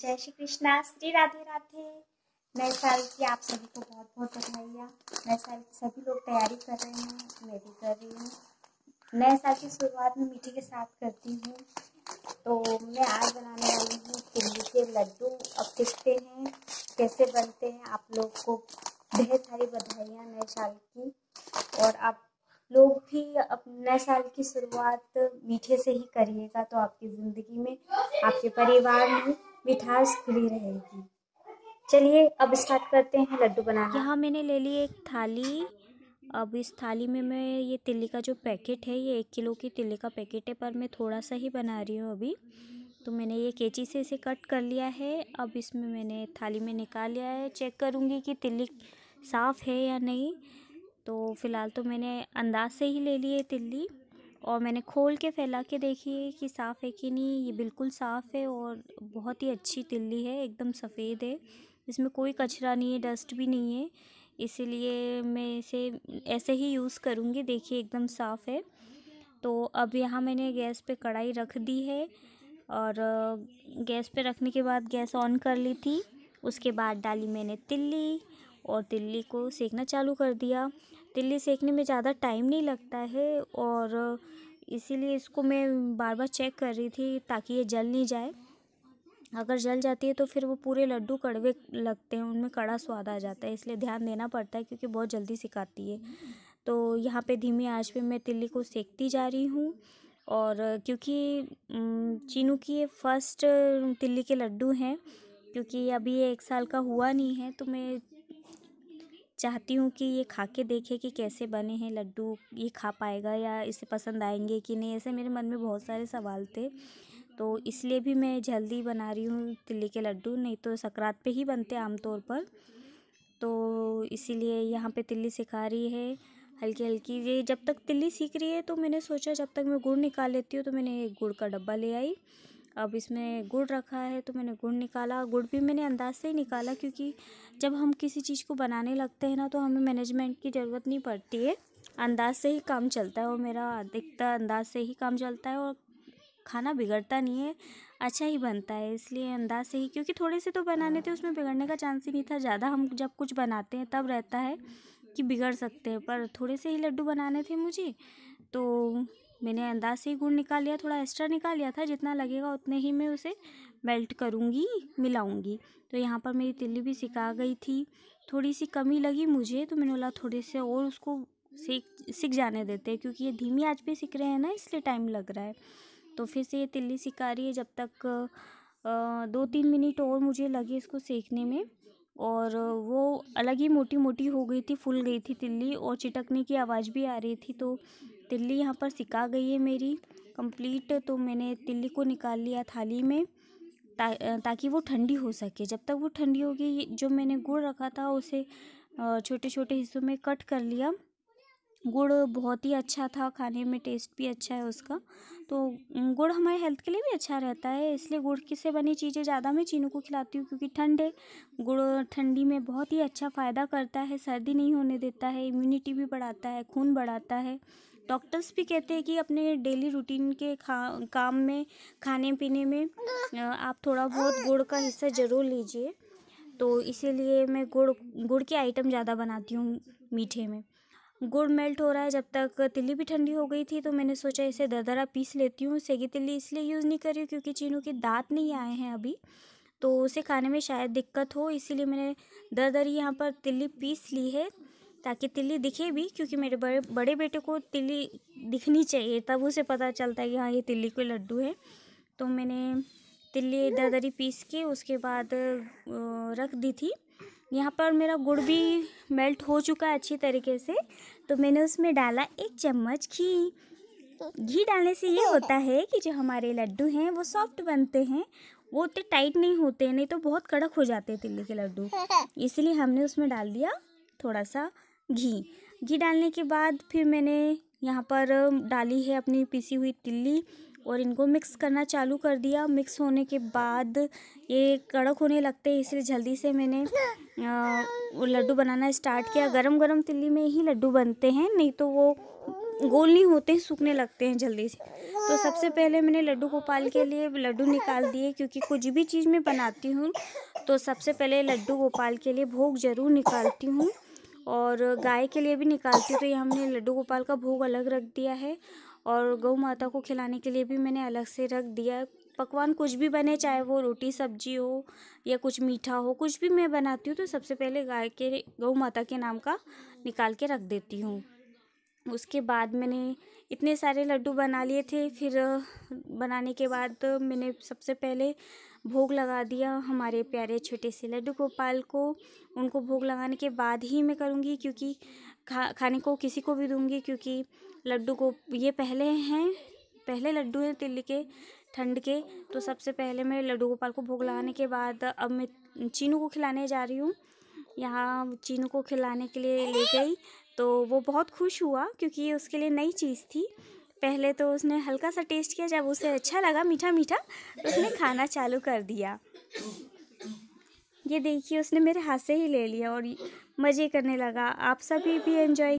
जय श्री कृष्णा श्री राधे राधे नए साल की आप सभी को बहुत बहुत बधाइयाँ नए साल की सभी लोग तैयारी कर रहे हैं मैं भी कर रही हूँ नए साल की शुरुआत में मीठे के साथ करती हूँ तो मैं आज बनाने वाली हूँ तिल्ली के लड्डू अब देखते हैं कैसे बनते हैं आप लोग को ढेर सारी बधाइयाँ नए साल की और आप लोग भी अब नए साल की शुरुआत मीठे से ही करिएगा तो आपकी ज़िंदगी में आपके परिवार में मिठास खुली रहेगी चलिए अब स्टार्ट करते हैं लड्डू बनाना यहाँ मैंने ले ली एक थाली अब इस थाली में मैं ये तिल्ली का जो पैकेट है ये एक किलो की तिल्ली का पैकेट है पर मैं थोड़ा सा ही बना रही हूँ अभी तो मैंने ये कैची से इसे कट कर लिया है अब इसमें मैंने थाली में निकाल लिया है चेक करूँगी कि तिल्ली साफ़ है या नहीं तो फ़िलहाल तो मैंने अंदाज से ही ले ली है तिल्ली और मैंने खोल के फैला के देखी कि साफ़ है कि नहीं ये बिल्कुल साफ़ है और बहुत ही अच्छी तिल्ली है एकदम सफ़ेद है इसमें कोई कचरा नहीं है डस्ट भी नहीं है इसीलिए मैं इसे ऐसे ही यूज़ करूँगी देखिए एकदम साफ़ है तो अब यहाँ मैंने गैस पे कढ़ाई रख दी है और गैस पे रखने के बाद गैस ऑन कर ली थी उसके बाद डाली मैंने तिल्ली और तिल्ली को सेकना चालू कर दिया तिल्ली सेकने में ज़्यादा टाइम नहीं लगता है और इसीलिए इसको मैं बार बार चेक कर रही थी ताकि ये जल नहीं जाए अगर जल जाती है तो फिर वो पूरे लड्डू कड़वे लगते हैं उनमें कड़ा स्वाद आ जाता है इसलिए ध्यान देना पड़ता है क्योंकि बहुत जल्दी सिकाती है तो यहाँ पे धीमी आंच पे मैं तिल्ली को सेकती जा रही हूँ और क्योंकि चीनू की ये फर्स्ट तिल्ली के लड्डू हैं क्योंकि अभी ये एक साल का हुआ नहीं है तो मैं चाहती हूँ कि ये खा के देखे कि कैसे बने हैं लड्डू ये खा पाएगा या इसे पसंद आएंगे कि नहीं ऐसे मेरे मन में बहुत सारे सवाल थे तो इसलिए भी मैं जल्दी बना रही हूँ तिल्ली के लड्डू नहीं तो सकरात पे ही बनते आम आमतौर पर तो इसीलिए यहाँ पे तिल्ली सिखा रही है हल्की हल्की ये जब तक तिल्ली सीख रही है तो मैंने सोचा जब तक मैं गुड़ निकाल लेती हूँ तो मैंने एक गुड़ का डब्बा ले आई अब इसमें गुड़ रखा है तो मैंने गुड़ निकाला गुड़ भी मैंने अंदाज़ से ही निकाला क्योंकि जब हम किसी चीज़ को बनाने लगते हैं ना तो हमें मैनेजमेंट की ज़रूरत नहीं पड़ती है अंदाज़ से ही काम चलता है और मेरा अधिकतर अंदाज़ से ही काम चलता है और खाना बिगड़ता नहीं है अच्छा ही बनता है इसलिए अंदाज से ही क्योंकि थोड़े से तो बनाने थे उसमें बिगड़ने का चांस ही नहीं था ज़्यादा हम जब कुछ बनाते हैं तब रहता है कि बिगड़ सकते हैं पर थोड़े से ही लड्डू बनाने थे मुझे तो मैंने अंदाज से ही गुड़ निकाल लिया थोड़ा एक्स्ट्रा निकाल लिया था जितना लगेगा उतने ही मैं उसे मेल्ट करूँगी मिलाऊँगी तो यहाँ पर मेरी तिल्ली भी सिका गई थी थोड़ी सी कमी लगी मुझे तो मैंने बोला थोड़े से और उसको सीख सीख जाने देते हैं क्योंकि ये धीमी आज पे सीख रहे हैं ना इसलिए टाइम लग रहा है तो फिर से ये तिल्ली सिका रही है जब तक दो तीन मिनट और मुझे लगे इसको सेकने में और वो अलग ही मोटी मोटी हो गई थी फूल गई थी तिल्ली और चिटकने की आवाज़ भी आ रही थी तो तिल्ली यहाँ पर सिका गई है मेरी कंप्लीट तो मैंने तिल्ली को निकाल लिया थाली में ता, ताकि वो ठंडी हो सके जब तक वो ठंडी होगी जो मैंने गुड़ रखा था उसे छोटे छोटे हिस्सों में कट कर लिया गुड़ बहुत ही अच्छा था खाने में टेस्ट भी अच्छा है उसका तो गुड़ हमारे हेल्थ के लिए भी अच्छा रहता है इसलिए गुड़ की से बनी चीज़ें ज़्यादा मैं चीनू को खिलाती हूँ क्योंकि ठंड है गुड़ ठंडी में बहुत ही अच्छा फ़ायदा करता है सर्दी नहीं होने देता है इम्यूनिटी भी बढ़ाता है खून बढ़ाता है डॉक्टर्स भी कहते हैं कि अपने डेली रूटीन के खा काम में खाने पीने में आप थोड़ा बहुत गुड़ का हिस्सा ज़रूर लीजिए तो इसीलिए मैं गुड़ गुड़ के आइटम ज़्यादा बनाती हूँ मीठे में गुड़ मेल्ट हो रहा है जब तक तिली भी ठंडी हो गई थी तो मैंने सोचा इसे दरदरा पीस लेती हूँ सेगी तिली इसलिए यूज़ नहीं कर रही हूँ क्योंकि चीनू के दांत नहीं आए हैं अभी तो उसे खाने में शायद दिक्कत हो इसीलिए मैंने दरदरी यहाँ पर तिल्ली पीस ली है ताकि तिल्ली दिखे भी क्योंकि मेरे बड़े बड़े बेटे को तिल्ली दिखनी चाहिए तब उसे पता चलता है कि हाँ ये तिल्ली के लड्डू है तो मैंने तिल्ली दादरी पीस के उसके बाद रख दी थी यहाँ पर मेरा गुड़ भी मेल्ट हो चुका है अच्छी तरीके से तो मैंने उसमें डाला एक चम्मच घी घी डालने से ये होता है कि जो हमारे लड्डू हैं वो सॉफ्ट बनते हैं वो उतने टाइट नहीं होते नहीं तो बहुत कड़क हो जाते हैं तिल्ली के लड्डू इसलिए हमने उसमें डाल दिया थोड़ा सा घी घी डालने के बाद फिर मैंने यहाँ पर डाली है अपनी पीसी हुई तिल्ली और इनको मिक्स करना चालू कर दिया मिक्स होने के बाद ये कड़क होने लगते हैं इसलिए जल्दी से मैंने लड्डू बनाना स्टार्ट किया गरम गरम तिल्ली में ही लड्डू बनते हैं नहीं तो वो गोल नहीं होते हैं सूखने लगते हैं जल्दी से तो सबसे पहले मैंने लड्डू गोपाल के लिए लड्डू निकाल दिए क्योंकि कुछ भी चीज़ मैं बनाती हूँ तो सबसे पहले लड्डू गोपाल के लिए भोग ज़रूर निकालती हूँ और गाय के लिए भी निकालती हूँ तो ये हमने लड्डू गोपाल का भोग अलग रख दिया है और गौ माता को खिलाने के लिए भी मैंने अलग से रख दिया है पकवान कुछ भी बने चाहे वो रोटी सब्जी हो या कुछ मीठा हो कुछ भी मैं बनाती हूँ तो सबसे पहले गाय के गौ माता के नाम का निकाल के रख देती हूँ उसके बाद मैंने इतने सारे लड्डू बना लिए थे फिर बनाने के बाद मैंने सबसे पहले भोग लगा दिया हमारे प्यारे छोटे से लड्डू गोपाल को उनको भोग लगाने के बाद ही मैं करूँगी क्योंकि खा खाने को किसी को भी दूँगी क्योंकि लड्डू को ये पहले हैं पहले लड्डू हैं तिल के ठंड के तो सबसे पहले मैं लड्डू गोपाल को भोग लगाने के बाद अब मैं चीनू को खिलाने जा रही हूँ यहाँ चीनू को खिलाने के लिए ले गई तो वो बहुत खुश हुआ क्योंकि ये उसके लिए नई चीज़ थी पहले तो उसने हल्का सा टेस्ट किया जब उसे अच्छा लगा मीठा मीठा तो उसने खाना चालू कर दिया ये देखिए उसने मेरे हाथ से ही ले लिया और मज़े करने लगा आप सभी भी एंजॉय